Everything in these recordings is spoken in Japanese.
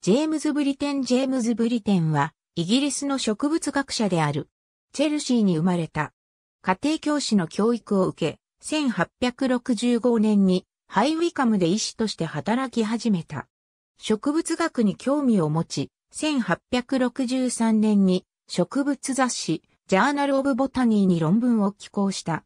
ジェームズ・ブリテン・ジェームズ・ブリテンは、イギリスの植物学者である。チェルシーに生まれた。家庭教師の教育を受け、1865年にハイウィカムで医師として働き始めた。植物学に興味を持ち、1863年に植物雑誌、ジャーナル・オブ・ボタニーに論文を寄稿した。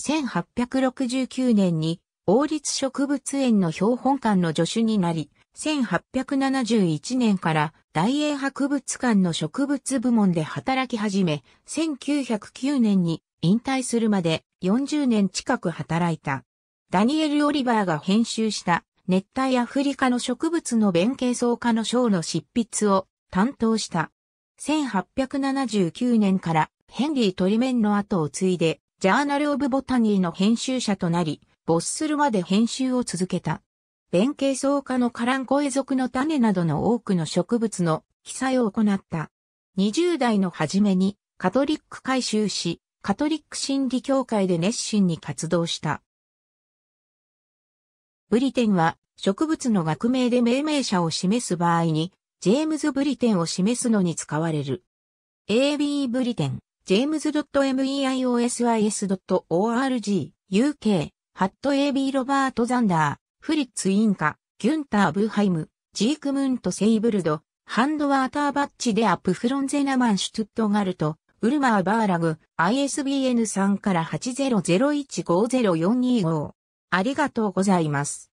1869年に王立植物園の標本館の助手になり、1871年から大英博物館の植物部門で働き始め、1909年に引退するまで40年近く働いた。ダニエル・オリバーが編集した熱帯アフリカの植物の弁慶草科の章の執筆を担当した。1879年からヘンリー・トリメンの後を継いで、ジャーナル・オブ・ボタニーの編集者となり、没するまで編集を続けた。弁慶草科のカランコエ属の種などの多くの植物の被災を行った。20代の初めにカトリック改修し、カトリック心理協会で熱心に活動した。ブリテンは植物の学名で命名者を示す場合に、ジェームズ・ブリテンを示すのに使われる。AB ブリテン、ジェームズ m e i o s i s o r g UK、ハット AB ロバート・ザンダー、フリッツ・インカ、ギュンター・ブハイム、ジークムント・セイブルド、ハンドワーターバッチでアップフロンゼナマン・シュトゥットガルト、ウルマー・バーラグ、ISBN 3から8001504225。ありがとうございます。